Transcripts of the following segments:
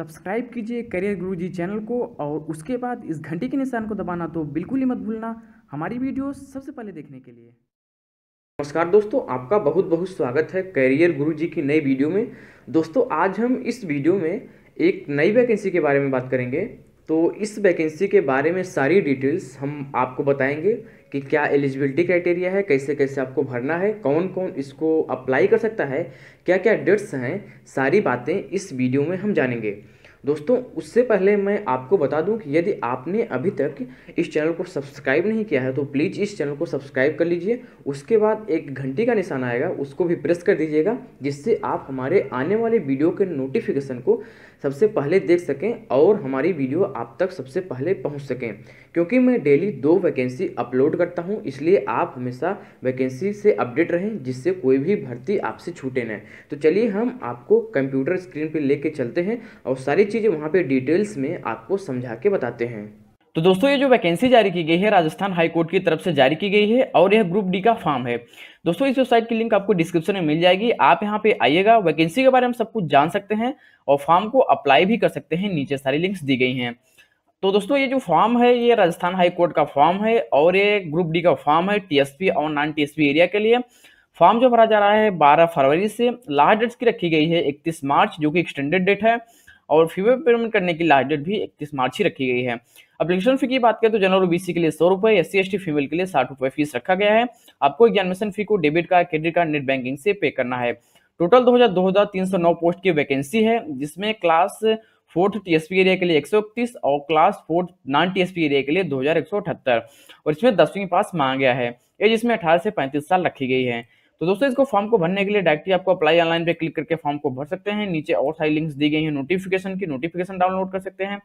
subscribe कीजिए career गुरु जी channel को और उसके बाद इस घंटे के निशान को दबाना तो बिल्कुल ही मत भूलना हमारी वीडियो सबसे पहले देखने के लिए नमस्कार दोस्तों आपका बहुत बहुत स्वागत है करियर गुरु जी की नई वीडियो में दोस्तों आज हम इस वीडियो में एक नई वैकेंसी के बारे में बात करेंगे तो इस वैकेंसी के बारे में सारी डिटेल्स हम आपको बताएंगे कि क्या एलिजिबिलिटी क्राइटेरिया है कैसे कैसे आपको भरना है कौन कौन इसको अप्लाई कर सकता है क्या क्या डेट्स हैं सारी बातें इस वीडियो में हम जानेंगे दोस्तों उससे पहले मैं आपको बता दूं कि यदि आपने अभी तक इस चैनल को सब्सक्राइब नहीं किया है तो प्लीज़ इस चैनल को सब्सक्राइब कर लीजिए उसके बाद एक घंटी का निशान आएगा उसको भी प्रेस कर दीजिएगा जिससे आप हमारे आने वाले वीडियो के नोटिफिकेशन को सबसे पहले देख सकें और हमारी वीडियो आप तक सबसे पहले पहुँच सकें क्योंकि मैं डेली दो वैकेंसी अपलोड करता हूँ इसलिए आप हमेशा वैकेंसी से अपडेट रहें जिससे कोई भी भर्ती आपसे छूटे नहीं तो चलिए हम आपको कंप्यूटर स्क्रीन पर ले चलते हैं और सारी चीज़ें वहाँ पे डिटेल्स में आपको समझा के बताते हैं तो दोस्तों ये जो वैकेंसी जारी की गई है राजस्थान हाई कोर्ट की तरफ से जारी की गई है और यह ग्रुप डी का फॉर्म है दोस्तों इस वेबसाइट की लिंक आपको डिस्क्रिप्शन में मिल जाएगी आप यहाँ पे आइएगा वैकेंसी के बारे में सब कुछ जान सकते हैं और फॉर्म को अप्लाई भी कर सकते हैं नीचे सारी लिंक्स दी गई हैं तो दोस्तों ये जो फॉर्म है ये राजस्थान हाई कोर्ट का फॉर्म है और ये ग्रुप डी का फॉर्म है टीएसपी और नॉन टीएसपी एरिया के लिए फॉर्म जो भरा जा रहा है 12 फरवरी से लास्ट डेट्स की रखी गई है 31 मार्च जो कि एक्सटेंडेड डेट है और फीवर पेमेंट करने की लास्ट डेट भी इकतीस मार्च ही रखी गई है अपलिकेशन फी की बात करें तो जनरल ओबीसी के लिए सौ रुपए एस सी फीमेल के लिए साठ रुपए फीस रखा गया है आपको एग्जामिनेशन फी को debit card credit card net banking से पे करना है टोटल दो हजार पोस्ट की वैकेंसी है जिसमें क्लास फोर्थ टीएसपी एरिया के लिए एक और class fourth non TSP area के लिए दो और इसमें दसवीं पास मांगा गया है एज इसमें अठारह से पैंतीस साल रखी गई है तो दोस्तों इसको फॉर्म को भरने के लिए डायरेक्टली आपको अप्लाई ऑनलाइन पे क्लिक करके फॉर्म को भर सकते हैं नीचे और सारी लिंक्स दी गई हैं नोटिफिकेशन की नोटिफिकेशन डाउनलोड कर सकते हैं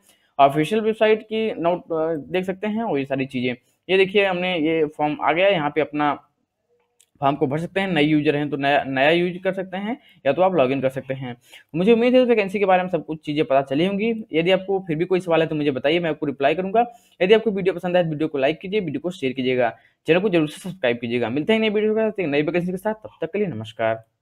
ऑफिशियल वेबसाइट की नोट देख सकते हैं और ये सारी चीज़ें ये देखिए हमने ये फॉर्म आ गया यहाँ पे अपना फॉर्म को भर सकते हैं नए यूजर हैं तो नया नया यूज कर सकते हैं या तो आप लॉगिन कर सकते हैं तो मुझे उम्मीद है वैकेंसी के बारे में सब कुछ चीज़ें पता चली होंगी यदि आपको फिर भी कोई सवाल है तो मुझे बताइए मैं आपको रिप्लाई करूंगा यदि आपको वीडियो पसंद आए तो वीडियो को लाइक कीजिए वीडियो को शेयर कीजिएगा चैनल को जरूर से सब्सक्राइब कीजिएगा मिलते हैं नई वीडियो के साथ नई वैकेंसी के साथ तब तक के लिए नमस्कार